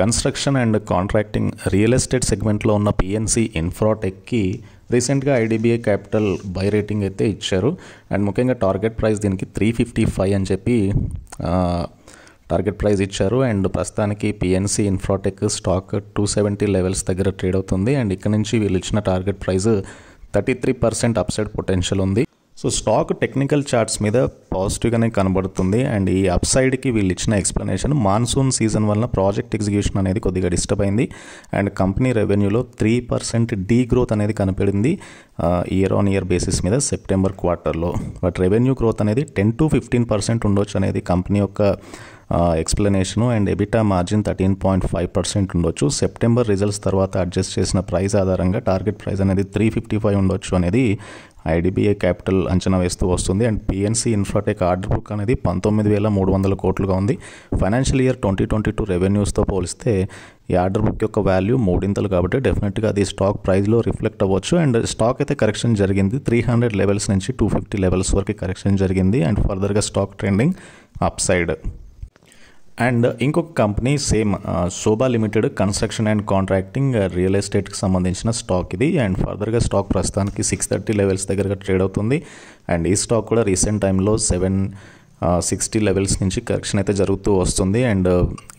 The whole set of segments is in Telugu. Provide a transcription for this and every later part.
construction and contracting real estate సెగ్మెంట్లో ఉన్న పిఎన్సి ఇన్ఫ్రాటెక్కి రీసెంట్గా ఐడిబిఐ క్యాపిటల్ బై రేటింగ్ అయితే ఇచ్చారు అండ్ ముఖ్యంగా టార్గెట్ ప్రైస్ దీనికి త్రీ ఫిఫ్టీ ఫైవ్ అని చెప్పి టార్గెట్ ప్రైస్ ఇచ్చారు అండ్ ప్రస్తుతానికి PNC Infratech stock two seventy levels దగ్గర ట్రేడ్ అవుతుంది అండ్ ఇక్కడ నుంచి వీళ్ళు ఇచ్చిన target price thirty three percent upside potential ఉంది సో స్టాక్ టెక్నికల్ చార్ట్స్ మీద పాజిటివ్గానే కనబడుతుంది అండ్ ఈ అప్ సైడ్కి వీళ్ళు ఇచ్చిన ఎక్స్ప్లెనేషన్ మాన్సూన్ సీజన్ వలన ప్రాజెక్ట్ ఎగ్జిక్యూషన్ అనేది కొద్దిగా డిస్టర్బ్ అయింది అండ్ కంపెనీ రెవెన్యూలో త్రీ పర్సెంట్ డీ గ్రోత్ అనేది కనపడింది ఇయర్ ఆన్ ఇయర్ బేసిస్ మీద సెప్టెంబర్ క్వార్టర్లో బట్ రెవెన్యూ గ్రోత్ అనేది టెన్ టు ఫిఫ్టీన్ పర్సెంట్ ఉండొచ్చు అనేది కంపెనీ యొక్క explanation and EBITDA margin thirteen point five percent ఉండొచ్చు సెప్టెంబర్ రిజల్ట్స్ తర్వాత అడ్జస్ట్ చేసిన ప్రైస్ ఆధారంగా టార్గెట్ ప్రైస్ అనేది త్రీ ఫిఫ్టీ ఫైవ్ ఉండొచ్చు అనేది ఐడిబిఐ క్యాపిటల్ అంచనా వేస్తూ వస్తుంది and PNC Infratech order book అనేది పంతొమ్మిది వేల మూడు వందల కోట్లుగా ఉంది financial year twenty twenty two రెవెన్యూస్తో పోలిస్తే ఈ ఆర్డర్ బుక్ యొక్క వాల్యూ మూడింతలు కాబట్టి డెఫినెట్గా అది స్టాక్ ప్రైస్లో రిఫ్లెక్ట్ అవ్వచ్చు అండ్ స్టాక్ అయితే కరెక్షన్ జరిగింది త్రీ హండ్రెడ్ లెవెల్స్ నుంచి టూ ఫిఫ్టీ లెవెల్స్ వరకు కరెక్షన్ జరిగింది అండ్ ఫర్దర్గా stock trending upside and ఇంకొక company same Sobha limited construction and contracting real ఎస్టేట్కి సంబంధించిన స్టాక్ ఇది అండ్ ఫర్దర్గా స్టాక్ ప్రస్తుతానికి సిక్స్ థర్టీ లెవెల్స్ దగ్గరగా ట్రేడ్ అవుతుంది అండ్ ఈ స్టాక్ కూడా రీసెంట్ టైంలో సెవెన్ సిక్స్టీ లెవెల్స్ నుంచి కరెక్షన్ అయితే జరుగుతూ వస్తుంది అండ్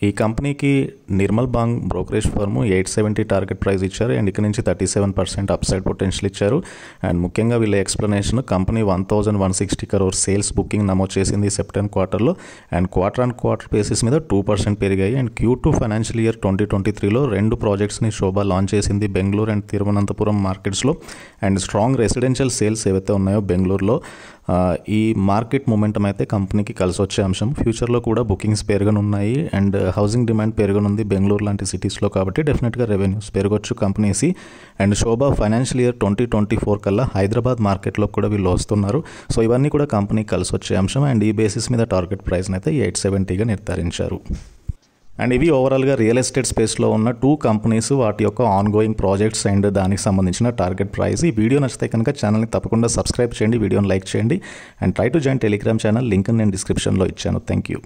ఈ కంపెనీకి Nirmal Bang brokerage firm eight seventy target price ఇచ్చారు అండ్ ఇక్కడ నుంచి thirty seven percent upside potential ఇచ్చారు అండ్ ముఖ్యంగా వీళ్ళ explanation company one thousand one sixty crore sales booking నమోదు చేసింది సెప్టెంబర్ క్వార్టర్లో and quarter and quarter basis మీద టూ పర్సెంట్ పెరిగాయి and Q two financial year twenty twenty త్రీలో రెండు ప్రాజెక్ట్స్ని శోభ లాంచ్ చేసింది బెంగళూరు అండ్ తిరువనంతపురం మార్కెట్స్లో అండ్ స్ట్రాంగ్ రెసిడెన్షియల్ సేల్స్ ఏవైతే ఉన్నాయో బెంగళూరులో ఈ మార్కెట్ మూమెంటం అయితే కంపెనీకి కలిసి వచ్చే అంశం ఫ్యూచర్లో కూడా బుకింగ్స్ పెరగనున్నాయి అండ్ హౌసింగ్ డిమాండ్ పెరగనుంది బెంగళూరు లాంటి సిటీస్లో కాబట్టి డెఫినెట్గా రెవెన్యూస్ పెరగొచ్చు కంపెనీసి and Sobha financial year twenty twenty four కల్లా హైదరాబాద్ మార్కెట్లో కూడా వీళ్ళు వస్తున్నారు సో ఇవన్నీ కూడా కంపెనీకి కలిసి వచ్చే అంశం అండ్ ఈ బేసిస్ మీద టార్గెట్ ప్రైస్ని అయితే ఎయిట్ సెవెంటీగా నిర్ధారించారు అండ్ ఇవి ఓవరాల్గా రియల్ ఎస్టేట్ స్పేస్లో ఉన్న టూ కంపెనీస్ వాటి యొక్క ఆన్గోయింగ్ ప్రాజెక్ట్స్ అండ్ దానికి సంబంధించిన టార్గెట్ ప్రైస్ ఈ వీడియో నచ్చితే కనుక ఛానల్ని తప్పకుండా సబ్స్క్రైబ్ చేయండి వీడియోని లైక్ చేయండి and try to join Telegram channel link నేను డిస్క్రిప్షన్లో ఇచ్చాను థ్యాంక్ యూ